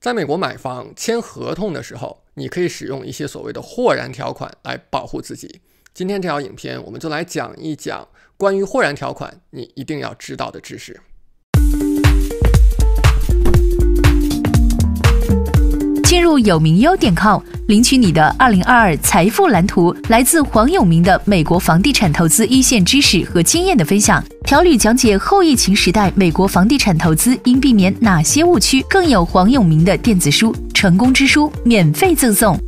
在美国买房签合同的时候，你可以使用一些所谓的豁然条款来保护自己。今天这条影片，我们就来讲一讲关于豁然条款，你一定要知道的知识。进入有名优点 com，领取你的2022财富蓝图，来自黄永明的美国房地产投资一线知识和经验的分享，条理讲解后疫情时代美国房地产投资应避免哪些误区，更有黄永明的电子书《成功之书》免费赠送。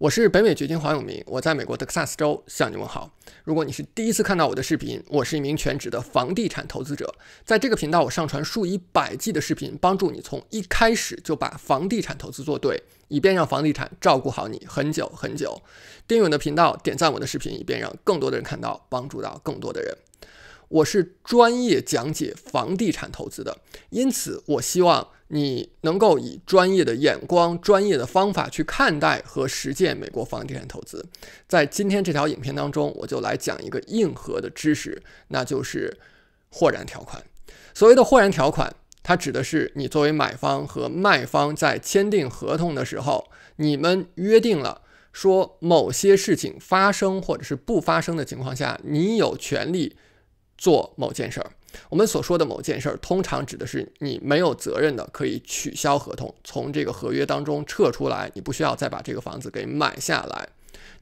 我是北美掘金黄永明，我在美国德克萨斯州向你问好。如果你是第一次看到我的视频，我是一名全职的房地产投资者。在这个频道，我上传数以百计的视频，帮助你从一开始就把房地产投资做对，以便让房地产照顾好你很久很久。订阅我的频道，点赞我的视频，以便让更多的人看到，帮助到更多的人。我是专业讲解房地产投资的，因此我希望。你能够以专业的眼光、专业的方法去看待和实践美国房地产投资。在今天这条影片当中，我就来讲一个硬核的知识，那就是豁然条款。所谓的豁然条款，它指的是你作为买方和卖方在签订合同的时候，你们约定了说某些事情发生或者是不发生的情况下，你有权利。做某件事儿，我们所说的某件事儿，通常指的是你没有责任的可以取消合同，从这个合约当中撤出来，你不需要再把这个房子给买下来。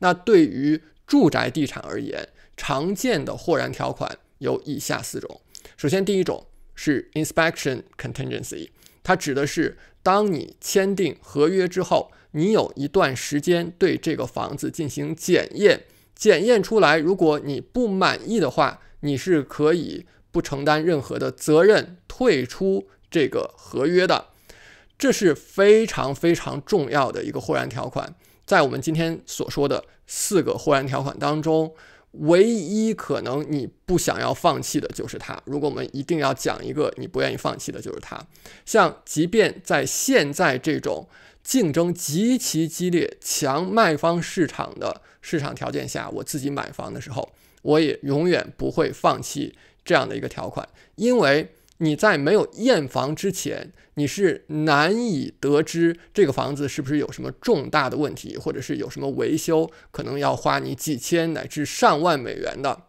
那对于住宅地产而言，常见的豁然条款有以下四种。首先，第一种是 inspection contingency，它指的是当你签订合约之后，你有一段时间对这个房子进行检验，检验出来如果你不满意的话。你是可以不承担任何的责任退出这个合约的，这是非常非常重要的一个豁然条款。在我们今天所说的四个豁然条款当中，唯一可能你不想要放弃的就是它。如果我们一定要讲一个你不愿意放弃的就是它，像即便在现在这种竞争极其激烈、强卖方市场的市场条件下，我自己买房的时候。我也永远不会放弃这样的一个条款，因为你在没有验房之前，你是难以得知这个房子是不是有什么重大的问题，或者是有什么维修可能要花你几千乃至上万美元的。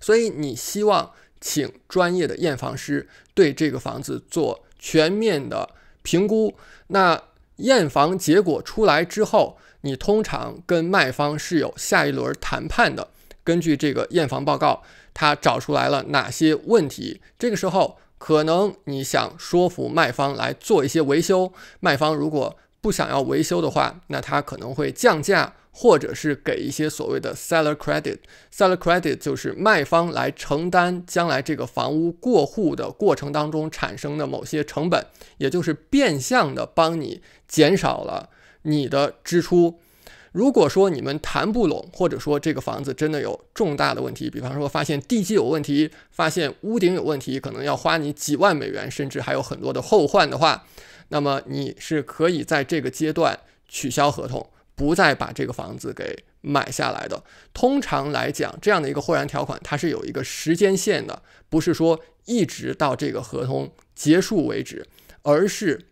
所以你希望请专业的验房师对这个房子做全面的评估。那验房结果出来之后，你通常跟卖方是有下一轮谈判的。根据这个验房报告，他找出来了哪些问题。这个时候，可能你想说服卖方来做一些维修。卖方如果不想要维修的话，那他可能会降价，或者是给一些所谓的 seller credit。seller credit 就是卖方来承担将来这个房屋过户的过程当中产生的某些成本，也就是变相的帮你减少了你的支出。如果说你们谈不拢，或者说这个房子真的有重大的问题，比方说发现地基有问题，发现屋顶有问题，可能要花你几万美元，甚至还有很多的后患的话，那么你是可以在这个阶段取消合同，不再把这个房子给买下来的。通常来讲，这样的一个豁然条款它是有一个时间线的，不是说一直到这个合同结束为止，而是。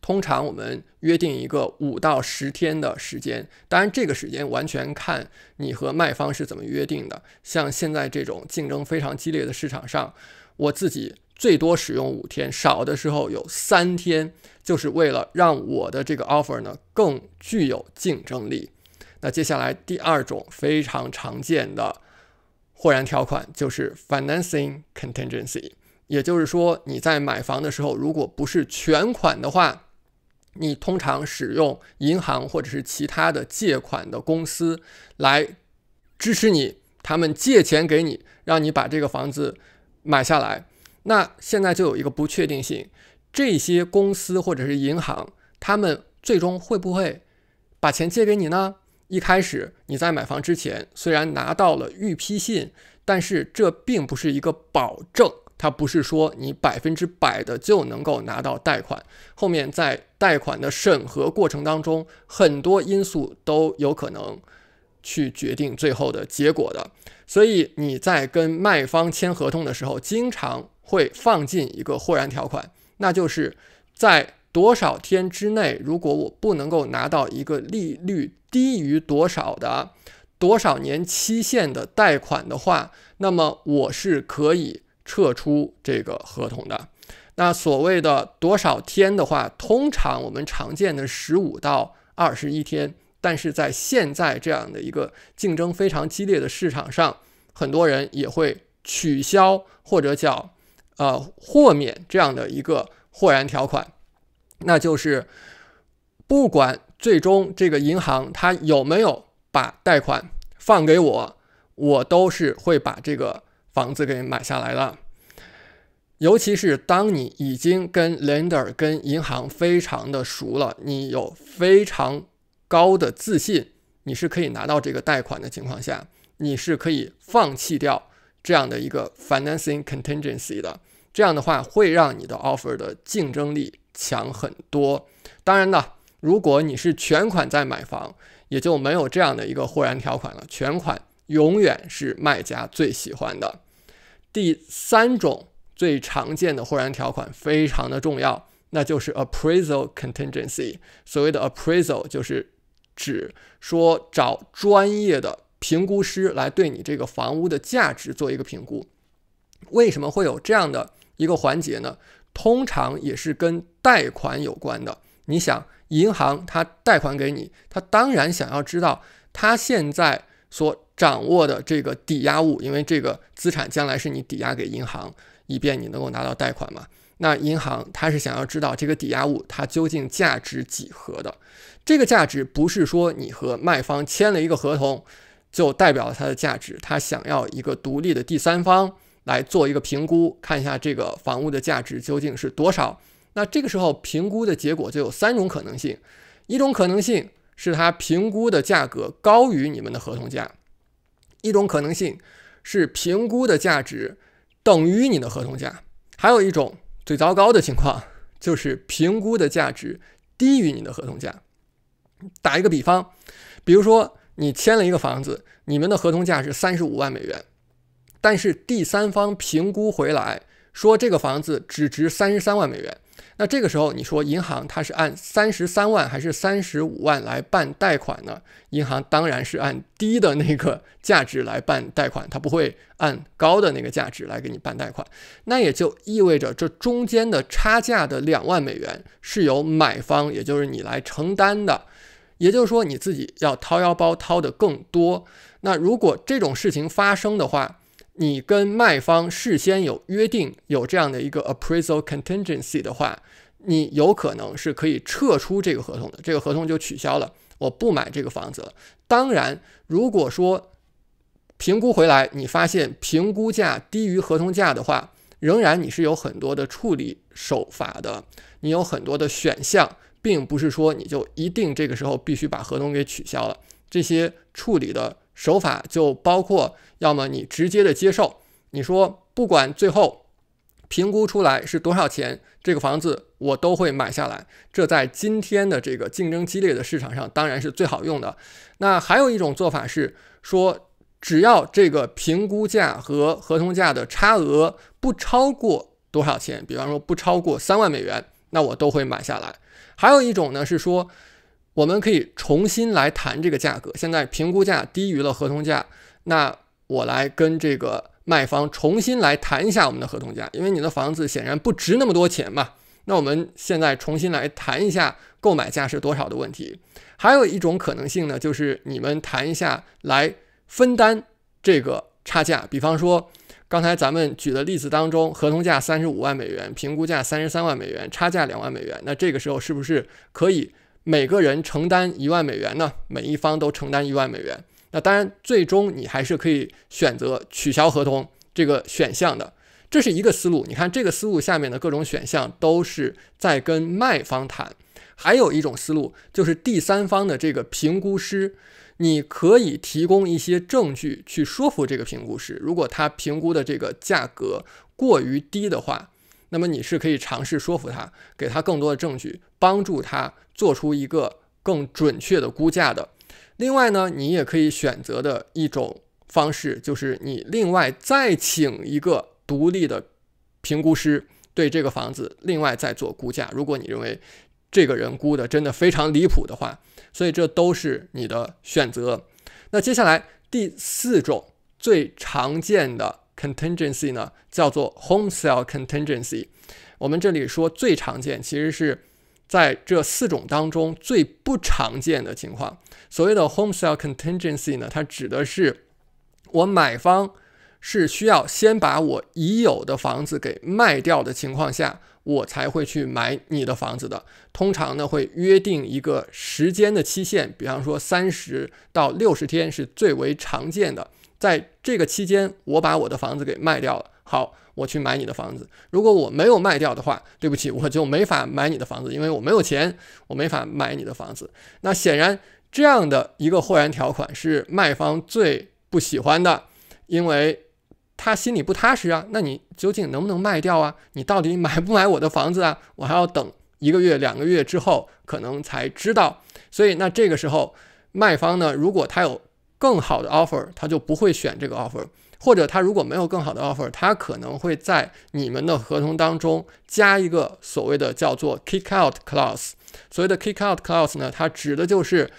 通常我们约定一个五到十天的时间，当然这个时间完全看你和卖方是怎么约定的。像现在这种竞争非常激烈的市场上，我自己最多使用五天，少的时候有三天，就是为了让我的这个 offer 呢更具有竞争力。那接下来第二种非常常见的豁然条款就是 financing contingency，也就是说你在买房的时候，如果不是全款的话。你通常使用银行或者是其他的借款的公司来支持你，他们借钱给你，让你把这个房子买下来。那现在就有一个不确定性，这些公司或者是银行，他们最终会不会把钱借给你呢？一开始你在买房之前，虽然拿到了预批信，但是这并不是一个保证。它不是说你百分之百的就能够拿到贷款，后面在贷款的审核过程当中，很多因素都有可能去决定最后的结果的。所以你在跟卖方签合同的时候，经常会放进一个豁然条款，那就是在多少天之内，如果我不能够拿到一个利率低于多少的多少年期限的贷款的话，那么我是可以。撤出这个合同的，那所谓的多少天的话，通常我们常见的十五到二十一天。但是在现在这样的一个竞争非常激烈的市场上，很多人也会取消或者叫呃豁免这样的一个豁然条款，那就是不管最终这个银行它有没有把贷款放给我，我都是会把这个。房子给买下来了，尤其是当你已经跟 lender、跟银行非常的熟了，你有非常高的自信，你是可以拿到这个贷款的情况下，你是可以放弃掉这样的一个 financing contingency 的。这样的话会让你的 offer 的竞争力强很多。当然呢，如果你是全款在买房，也就没有这样的一个豁然条款了。全款永远是卖家最喜欢的。第三种最常见的豁然条款非常的重要，那就是 appraisal contingency。所谓的 appraisal 就是指说找专业的评估师来对你这个房屋的价值做一个评估。为什么会有这样的一个环节呢？通常也是跟贷款有关的。你想，银行它贷款给你，它当然想要知道它现在所。掌握的这个抵押物，因为这个资产将来是你抵押给银行，以便你能够拿到贷款嘛。那银行它是想要知道这个抵押物它究竟价值几何的，这个价值不是说你和卖方签了一个合同就代表了它的价值，它想要一个独立的第三方来做一个评估，看一下这个房屋的价值究竟是多少。那这个时候评估的结果就有三种可能性，一种可能性是它评估的价格高于你们的合同价。一种可能性是评估的价值等于你的合同价，还有一种最糟糕的情况就是评估的价值低于你的合同价。打一个比方，比如说你签了一个房子，你们的合同价是三十五万美元，但是第三方评估回来说这个房子只值三十三万美元。那这个时候，你说银行它是按三十三万还是三十五万来办贷款呢？银行当然是按低的那个价值来办贷款，它不会按高的那个价值来给你办贷款。那也就意味着这中间的差价的两万美元是由买方，也就是你来承担的。也就是说，你自己要掏腰包掏的更多。那如果这种事情发生的话，你跟卖方事先有约定，有这样的一个 appraisal contingency 的话，你有可能是可以撤出这个合同的，这个合同就取消了，我不买这个房子了。当然，如果说评估回来你发现评估价低于合同价的话，仍然你是有很多的处理手法的，你有很多的选项，并不是说你就一定这个时候必须把合同给取消了。这些处理的。手法就包括，要么你直接的接受，你说不管最后评估出来是多少钱，这个房子我都会买下来。这在今天的这个竞争激烈的市场上，当然是最好用的。那还有一种做法是说，只要这个评估价和合同价的差额不超过多少钱，比方说不超过三万美元，那我都会买下来。还有一种呢是说。我们可以重新来谈这个价格。现在评估价低于了合同价，那我来跟这个卖方重新来谈一下我们的合同价，因为你的房子显然不值那么多钱嘛。那我们现在重新来谈一下购买价是多少的问题。还有一种可能性呢，就是你们谈一下来分担这个差价。比方说，刚才咱们举的例子当中，合同价三十五万美元，评估价三十三万美元，差价两万美元。那这个时候是不是可以？每个人承担一万美元呢？每一方都承担一万美元。那当然，最终你还是可以选择取消合同这个选项的。这是一个思路。你看这个思路下面的各种选项都是在跟卖方谈。还有一种思路就是第三方的这个评估师，你可以提供一些证据去说服这个评估师。如果他评估的这个价格过于低的话。那么你是可以尝试说服他，给他更多的证据，帮助他做出一个更准确的估价的。另外呢，你也可以选择的一种方式，就是你另外再请一个独立的评估师对这个房子另外再做估价。如果你认为这个人估的真的非常离谱的话，所以这都是你的选择。那接下来第四种最常见的。Contingency 呢，叫做 Home Sale Contingency。我们这里说最常见，其实是在这四种当中最不常见的情况。所谓的 Home Sale Contingency 呢，它指的是我买方是需要先把我已有的房子给卖掉的情况下，我才会去买你的房子的。通常呢，会约定一个时间的期限，比方说三十到六十天是最为常见的。在这个期间，我把我的房子给卖掉了。好，我去买你的房子。如果我没有卖掉的话，对不起，我就没法买你的房子，因为我没有钱，我没法买你的房子。那显然，这样的一个豁然条款是卖方最不喜欢的，因为他心里不踏实啊。那你究竟能不能卖掉啊？你到底买不买我的房子啊？我还要等一个月、两个月之后，可能才知道。所以，那这个时候，卖方呢，如果他有。更好的 offer，他就不会选这个 offer，或者他如果没有更好的 offer，他可能会在你们的合同当中加一个所谓的叫做 kickout clause。所谓的 kickout clause 呢，它指的就是，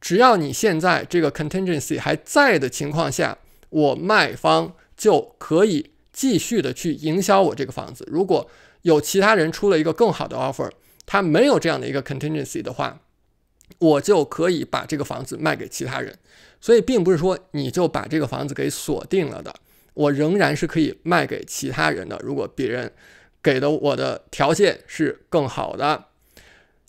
只要你现在这个 contingency 还在的情况下，我卖方就可以继续的去营销我这个房子。如果有其他人出了一个更好的 offer，他没有这样的一个 contingency 的话。我就可以把这个房子卖给其他人，所以并不是说你就把这个房子给锁定了的，我仍然是可以卖给其他人的。如果别人给的我的条件是更好的，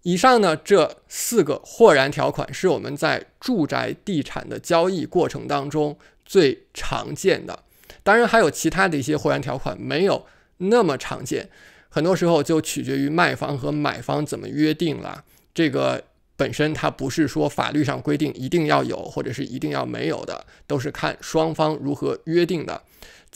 以上呢这四个豁然条款是我们在住宅地产的交易过程当中最常见的，当然还有其他的一些豁然条款没有那么常见，很多时候就取决于卖方和买方怎么约定了这个。本身它不是说法律上规定一定要有，或者是一定要没有的，都是看双方如何约定的。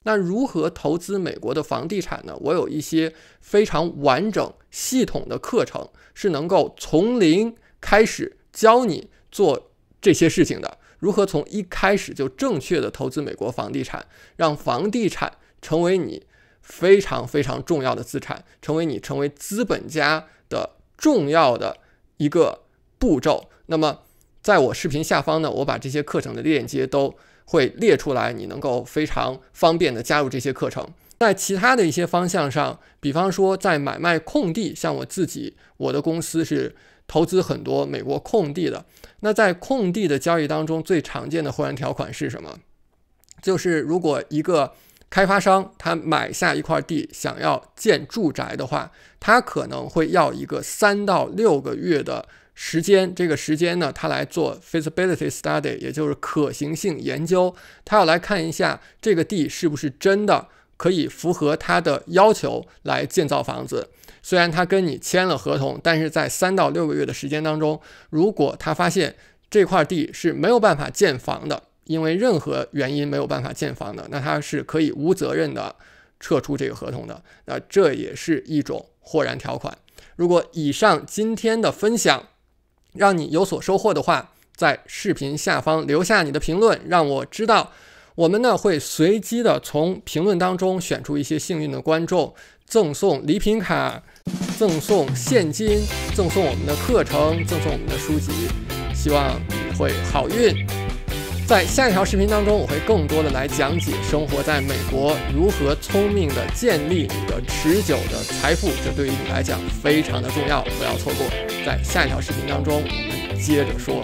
那如何投资美国的房地产呢？我有一些非常完整系统的课程，是能够从零开始教你做这些事情的。如何从一开始就正确的投资美国房地产，让房地产成为你非常非常重要的资产，成为你成为资本家的重要的一个。步骤。那么，在我视频下方呢，我把这些课程的链接都会列出来，你能够非常方便的加入这些课程。在其他的一些方向上，比方说在买卖空地，像我自己，我的公司是投资很多美国空地的。那在空地的交易当中，最常见的会员条款是什么？就是如果一个开发商他买下一块地，想要建住宅的话，他可能会要一个三到六个月的。时间，这个时间呢，他来做 feasibility study，也就是可行性研究，他要来看一下这个地是不是真的可以符合他的要求来建造房子。虽然他跟你签了合同，但是在三到六个月的时间当中，如果他发现这块地是没有办法建房的，因为任何原因没有办法建房的，那他是可以无责任的撤出这个合同的。那这也是一种豁然条款。如果以上今天的分享。让你有所收获的话，在视频下方留下你的评论，让我知道。我们呢会随机的从评论当中选出一些幸运的观众，赠送礼品卡，赠送现金，赠送我们的课程，赠送我们的书籍。希望你会好运。在下一条视频当中，我会更多的来讲解生活在美国如何聪明的建立你的持久的财富，这对于你来讲非常的重要，不要错过。在下一条视频当中，我们接着说。